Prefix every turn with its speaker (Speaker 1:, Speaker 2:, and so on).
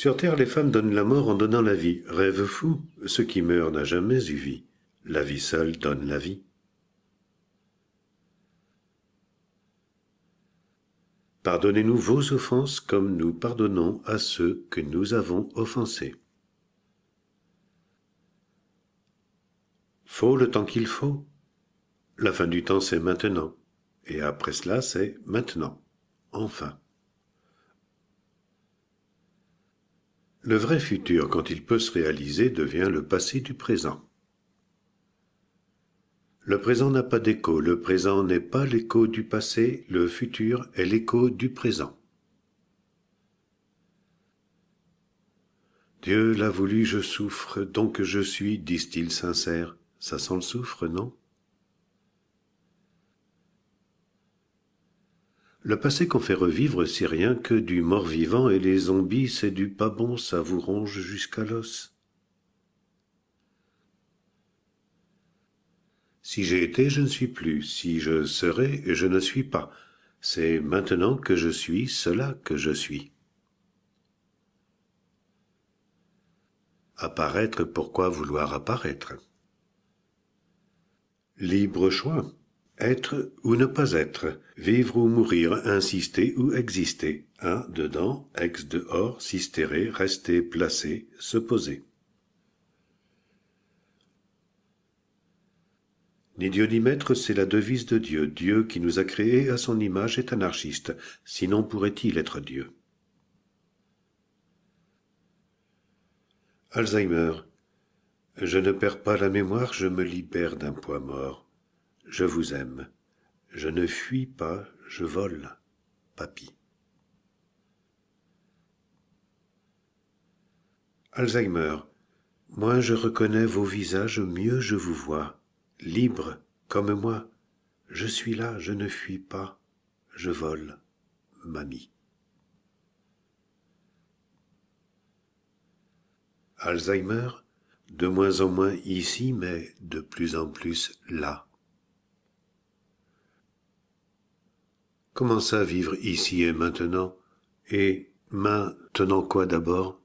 Speaker 1: Sur terre, les femmes donnent la mort en donnant la vie. Rêve fou, ce qui meurt n'a jamais eu vie. La vie seule donne la vie. Pardonnez-nous vos offenses comme nous pardonnons à ceux que nous avons offensés. Faut le temps qu'il faut. La fin du temps, c'est maintenant. Et après cela, c'est maintenant. Enfin. Le vrai futur, quand il peut se réaliser, devient le passé du présent. Le présent n'a pas d'écho, le présent n'est pas l'écho du passé, le futur est l'écho du présent. Dieu l'a voulu, je souffre, donc je suis, disent-ils sincères. Ça sent le souffre, non Le passé qu'on fait revivre, c'est rien que du mort-vivant et les zombies, c'est du pas bon, ça vous ronge jusqu'à l'os. Si j'ai été, je ne suis plus. Si je serai, je ne suis pas. C'est maintenant que je suis cela que je suis. Apparaître, pourquoi vouloir apparaître Libre choix. Être ou ne pas être, vivre ou mourir, insister ou exister, un, dedans, ex dehors, sistérer, rester, placer, se poser. Ni Dieu ni maître, c'est la devise de Dieu. Dieu qui nous a créés à son image est anarchiste, sinon pourrait-il être Dieu. Alzheimer. Je ne perds pas la mémoire, je me libère d'un poids mort. Je vous aime. Je ne fuis pas, je vole. Papy. Alzheimer. Moins je reconnais vos visages, mieux je vous vois. Libre, comme moi. Je suis là, je ne fuis pas, je vole. Mamie. Alzheimer, de moins en moins ici, mais de plus en plus là. commença à vivre ici et maintenant, et maintenant quoi d'abord